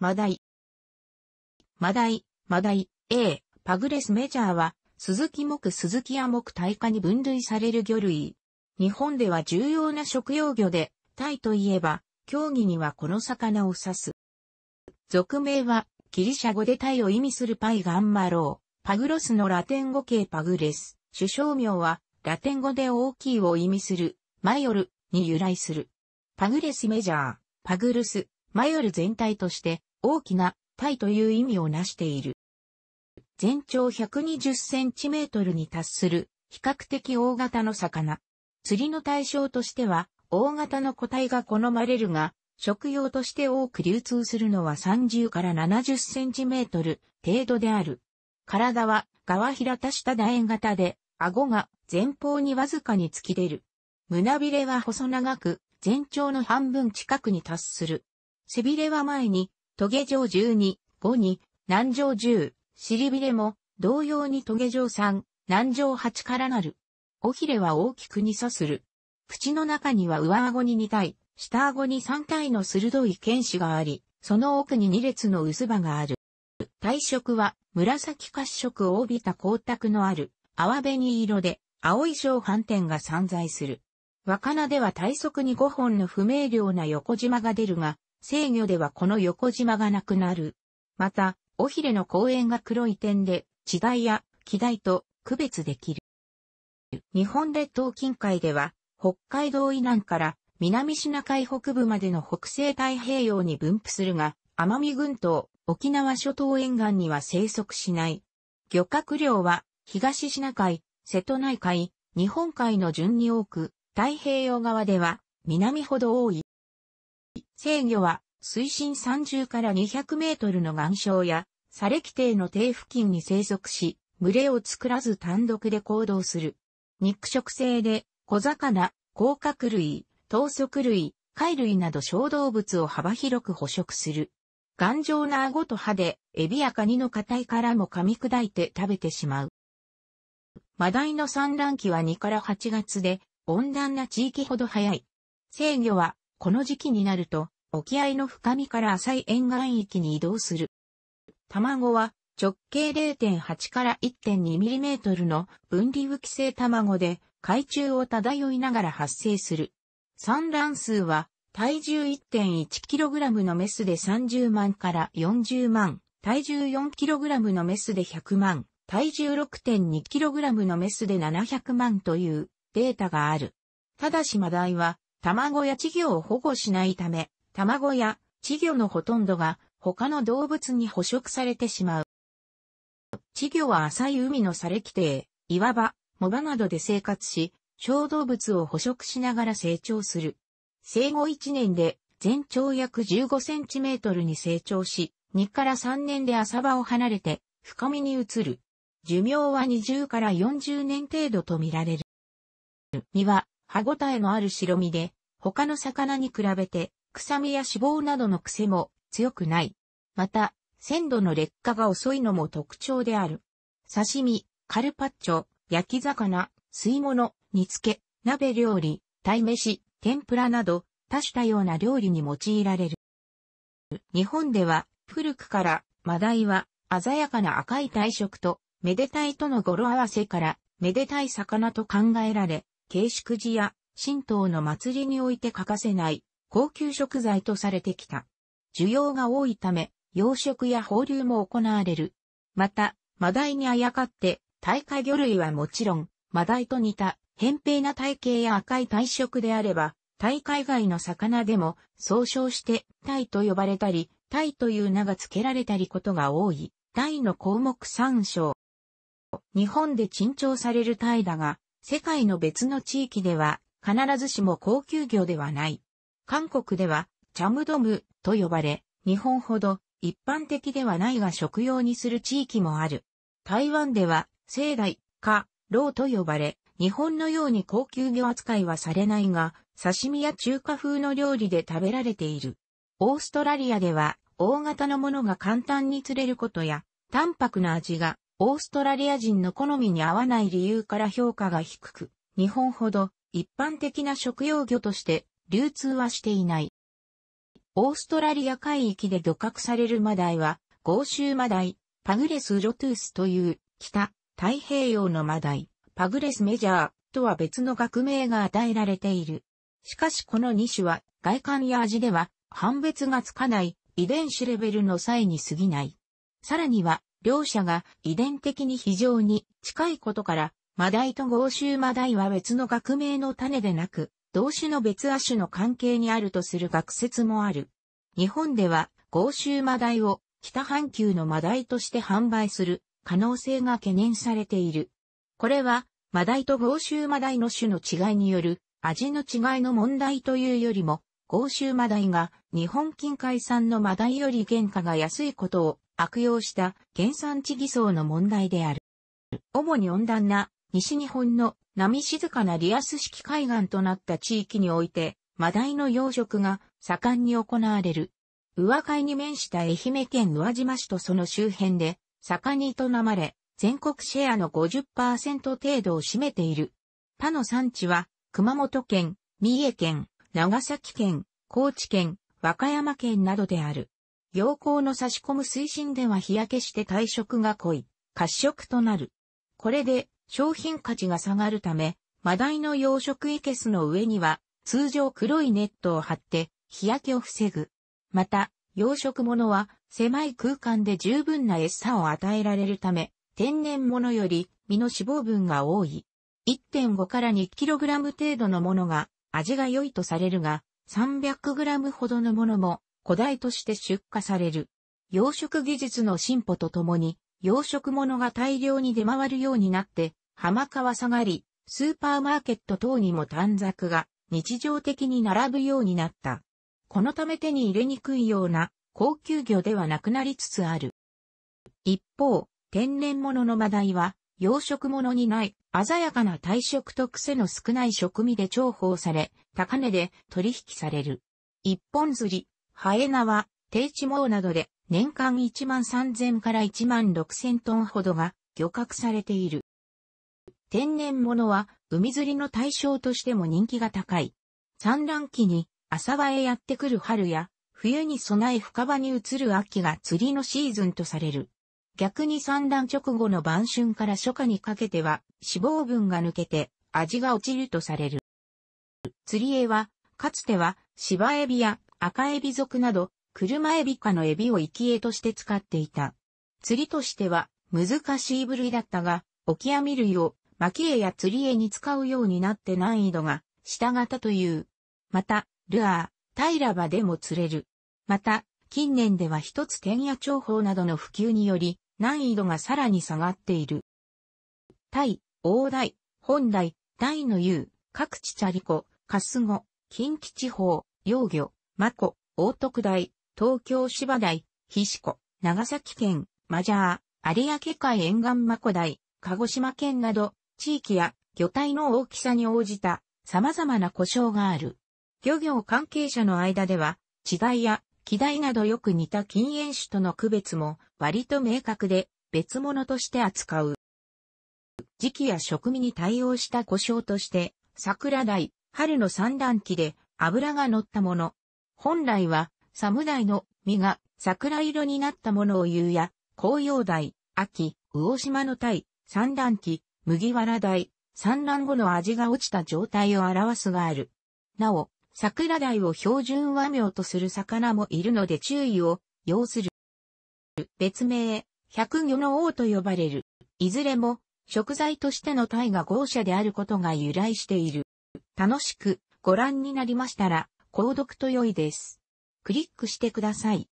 マダイ。マダイ、マダイ、A、パグレスメジャーは、鈴木木鈴木亜木大化に分類される魚類。日本では重要な食用魚で、タイといえば、競技にはこの魚を指す。俗名は、ギリシャ語でタイを意味するパイガンマロー、パグロスのラテン語系パグレス。首相名は、ラテン語で大きいを意味する、マヨルに由来する。パグレスメジャー、パグルス、マヨル全体として、大きなパイという意味をなしている。全長120センチメートルに達する比較的大型の魚。釣りの対象としては大型の個体が好まれるが、食用として多く流通するのは30から70センチメートル程度である。体は側平した楕円型で、顎が前方にわずかに突き出る。胸びれは細長く、全長の半分近くに達する。背びれは前にトゲ状12、5に、南城10、尻びれも、同様にトゲ状3、南城8からなる。尾ひれは大きくに刺する。口の中には上顎に2体、下顎に3体の鋭い剣歯があり、その奥に2列の渦歯がある。体色は紫褐色を帯びた光沢のある、淡紅色で、青い小斑点が散在する。若菜では体側に5本の不明瞭な横縞が出るが、制御ではこの横縞がなくなる。また、尾ひれの公園が黒い点で、地台や機台と区別できる。日本列島近海では、北海道以南から南シナ海北部までの北西太平洋に分布するが、奄美群島、沖縄諸島沿岸には生息しない。漁獲量は、東シナ海、瀬戸内海、日本海の順に多く、太平洋側では、南ほど多い。制御は、水深30から200メートルの岩礁や、砂礫底の底付近に生息し、群れを作らず単独で行動する。肉食性で、小魚、甲殻類、糖足類、貝類など小動物を幅広く捕食する。頑丈な顎と歯で、エビやカニの硬い殻も噛み砕いて食べてしまう。マダイの産卵期は2から8月で、温暖な地域ほど早い。制御は、この時期になると、沖合の深みから浅い沿岸域に移動する。卵は直径0.8から 1.2mm の分離浮き性卵で海中を漂いながら発生する。産卵数は体重 1.1kg のメスで30万から40万、体重 4kg のメスで100万、体重 6.2kg のメスで700万というデータがある。ただしマダイは卵や稚魚を保護しないため、卵や稚魚のほとんどが他の動物に捕食されてしまう。稚魚は浅い海のされ規定、岩場、藻場などで生活し、小動物を捕食しながら成長する。生後1年で全長約15センチメートルに成長し、2から3年で浅場を離れて深みに移る。寿命は20から40年程度と見られる。身は歯ごたえのある白身で、他の魚に比べて臭みや脂肪などの癖も強くない。また、鮮度の劣化が遅いのも特徴である。刺身、カルパッチョ、焼き魚、吸い物、煮付け、鍋料理、鯛飯、天ぷらなど、多種多様な料理に用いられる。日本では、古くから、マダイは、鮮やかな赤い体色と、めでたいとの語呂合わせから、めでたい魚と考えられ、慶祝寺や、神道の祭りにおいて欠かせない、高級食材とされてきた。需要が多いため、養殖や放流も行われる。また、マダイにあやかって、大会魚類はもちろん、マダイと似た、扁平な体型や赤い体色であれば、大海外の魚でも、総称して、タイと呼ばれたり、タイという名が付けられたりことが多い、タイの項目参照。日本で珍重されるタイだが、世界の別の地域では、必ずしも高級魚ではない。韓国では、チャムドムと呼ばれ、日本ほど一般的ではないが食用にする地域もある。台湾では、生代、か、ローと呼ばれ、日本のように高級魚扱いはされないが、刺身や中華風の料理で食べられている。オーストラリアでは、大型のものが簡単に釣れることや、淡白な味が、オーストラリア人の好みに合わない理由から評価が低く、日本ほど一般的な食用魚として流通はしていない。オーストラリア海域で漁獲されるマダイは、豪州マダイ、パグレス・ロトゥースという、北、太平洋のマダイ、パグレス・メジャーとは別の学名が与えられている。しかしこの2種は、外観や味では、判別がつかない、遺伝子レベルの際に過ぎない。さらには、両者が遺伝的に非常に近いことから、マダイと豪州マダイは別の学名の種でなく、動詞の別亜種の関係にあるとする学説もある。日本では豪州マダイを北半球のマダイとして販売する可能性が懸念されている。これはマダイと豪州マダイの種の違いによる味の違いの問題というよりも、豪州マダイが日本近海産のマダイより原価が安いことを悪用した原産地偽装の問題である。主に温暖な西日本の波静かなリアス式海岸となった地域において、マダイの養殖が盛んに行われる。上海に面した愛媛県宇和島市とその周辺で、盛んに営まれ、全国シェアの50%程度を占めている。他の産地は、熊本県、三重県、長崎県、高知県、和歌山県などである。陽光の差し込む水深では日焼けして体色が濃い、褐色となる。これで商品価値が下がるため、マダイの養殖イケスの上には、通常黒いネットを張って、日焼けを防ぐ。また、養殖物は、狭い空間で十分な餌を与えられるため、天然物より、身の脂肪分が多い。1.5から 2kg 程度のものが、味が良いとされるが、300g ほどのものも、古代として出荷される。養殖技術の進歩とともに、養殖物が大量に出回るようになって、浜川下がり、スーパーマーケット等にも短冊が日常的に並ぶようになった。このため手に入れにくいような高級魚ではなくなりつつある。一方、天然物のマダイは養殖物にない鮮やかな体色と癖の少ない食味で重宝され、高値で取引される。一本釣り、ハエナは低地網などで年間1万3000から1万6000トンほどが漁獲されている。天然物は海釣りの対象としても人気が高い。産卵期に浅場へやってくる春や、冬に備え深場に移る秋が釣りのシーズンとされる。逆に産卵直後の晩春から初夏にかけては脂肪分が抜けて味が落ちるとされる。釣り絵は、かつては芝エビや赤エビ属など、車エビ科のエビを生き絵として使っていた。釣りとしては難しい部類だったが、オキアミ類を巻絵や釣り絵に使うようになって難易度が下型という。また、ルアー、タイラバでも釣れる。また、近年では一つ天野長方などの普及により、難易度がさらに下がっている。タイ、大台、本台、大の湯、各地チャリコ、カスゴ、近畿地方、幼魚、マコ、大徳台、東京芝台、シコ、長崎県、マジャー、有明海沿岸マコ台、鹿児島県など、地域や魚体の大きさに応じた様々な故障がある。漁業関係者の間では、地いや機代などよく似た禁煙種との区別も割と明確で別物として扱う。時期や食味に対応した故障として、桜台、春の産卵期で油が乗ったもの。本来は、寒台の実が桜色になったものを言うや、紅葉台、秋、魚島の鯛、産卵期、麦わら台、産卵後の味が落ちた状態を表すがある。なお、桜台を標準和名とする魚もいるので注意を要する。別名、百魚の王と呼ばれる。いずれも、食材としての鯛が豪奢であることが由来している。楽しくご覧になりましたら、購読と良いです。クリックしてください。